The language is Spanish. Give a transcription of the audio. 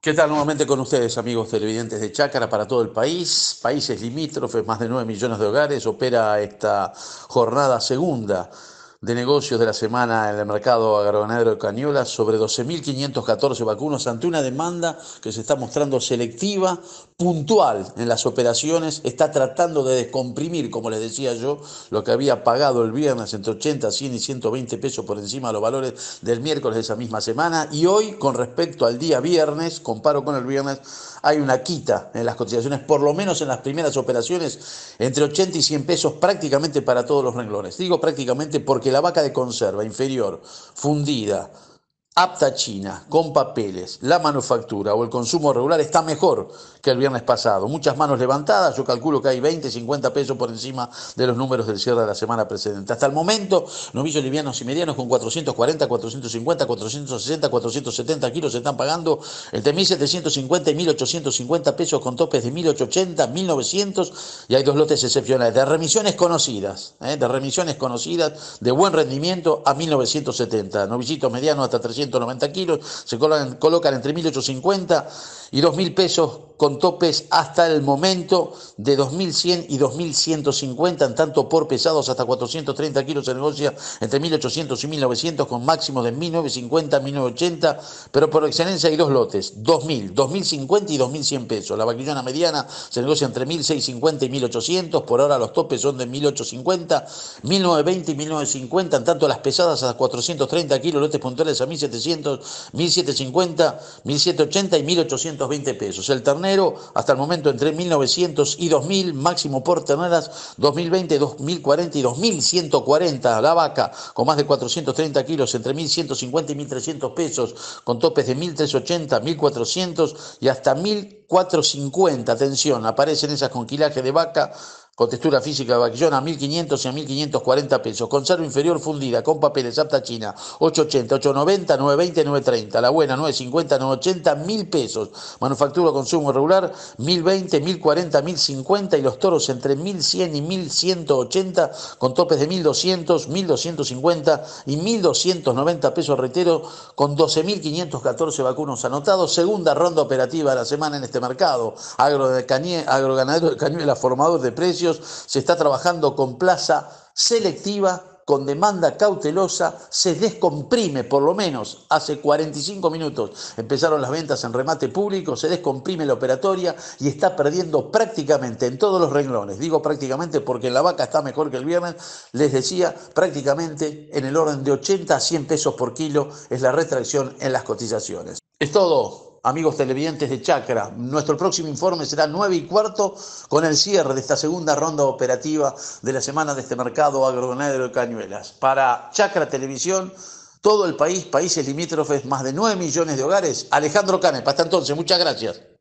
¿Qué tal nuevamente con ustedes, amigos televidentes de Chácara para todo el país? Países limítrofes, más de 9 millones de hogares, opera esta jornada segunda de negocios de la semana en el mercado agroganadero de Cañola, sobre 12.514 vacunos ante una demanda que se está mostrando selectiva, puntual en las operaciones, está tratando de descomprimir, como les decía yo, lo que había pagado el viernes entre 80, 100 y 120 pesos por encima de los valores del miércoles de esa misma semana y hoy con respecto al día viernes, comparo con el viernes, hay una quita en las cotizaciones, por lo menos en las primeras operaciones, entre 80 y 100 pesos prácticamente para todos los renglones. Digo prácticamente porque que la vaca de conserva inferior, fundida, apta china, con papeles, la manufactura o el consumo regular está mejor que el viernes pasado. Muchas manos levantadas, yo calculo que hay 20, 50 pesos por encima de los números del cierre de la semana precedente. Hasta el momento, novillos livianos y medianos con 440, 450, 460, 470 kilos se están pagando entre 1.750 y 1.850 pesos con topes de 1.880, 1.900 y hay dos lotes excepcionales de remisiones conocidas, ¿eh? de remisiones conocidas de buen rendimiento a 1.970. Novillitos medianos hasta 390 kilos se colocan entre 1.850 y 2.000 pesos con topes hasta el momento de 2.100 y 2.150, en tanto por pesados hasta 430 kilos se negocia entre 1.800 y 1.900 con máximo de 1.950, 1.980, pero por excelencia hay dos lotes, 2.000, 2.050 y 2.100 pesos. La vaquillona mediana se negocia entre 1.650 y 1.800, por ahora los topes son de 1.850, 1.920 y 1.950, en tanto las pesadas hasta 430 kilos, lotes puntuales a 1.700, 1.750, 1.780 y 1.820 pesos. El ternero hasta el momento entre 1900 y 2000, máximo por terneras 2020, 2040 y 2140. La vaca con más de 430 kilos, entre 1150 y 1300 pesos, con topes de 1380, 1400 y hasta 1450. Atención, aparecen esas con de vaca con textura física de vaquillón a 1.500 y a 1.540 pesos. Conserva inferior fundida con papeles apta china 880, 890, 920, 930. La buena 950, 980, 1.000 pesos. Manufactura consumo regular 1.020, 1.040, 1.050 y los toros entre 1.100 y 1.180 con topes de 1.200, 1.250 y 1.290 pesos retero con 12.514 vacunos anotados. Segunda ronda operativa de la semana en este mercado. Agro de Cañé, agroganadero de Cañuela, formador de precios se está trabajando con plaza selectiva, con demanda cautelosa, se descomprime por lo menos hace 45 minutos. Empezaron las ventas en remate público, se descomprime la operatoria y está perdiendo prácticamente en todos los renglones. Digo prácticamente porque la vaca está mejor que el viernes. Les decía, prácticamente en el orden de 80 a 100 pesos por kilo es la retracción en las cotizaciones. Es todo amigos televidentes de Chacra. Nuestro próximo informe será nueve y cuarto con el cierre de esta segunda ronda operativa de la semana de este mercado agroganadero de Cañuelas. Para Chacra Televisión, todo el país, países limítrofes, más de 9 millones de hogares. Alejandro Canepa, hasta entonces, muchas gracias.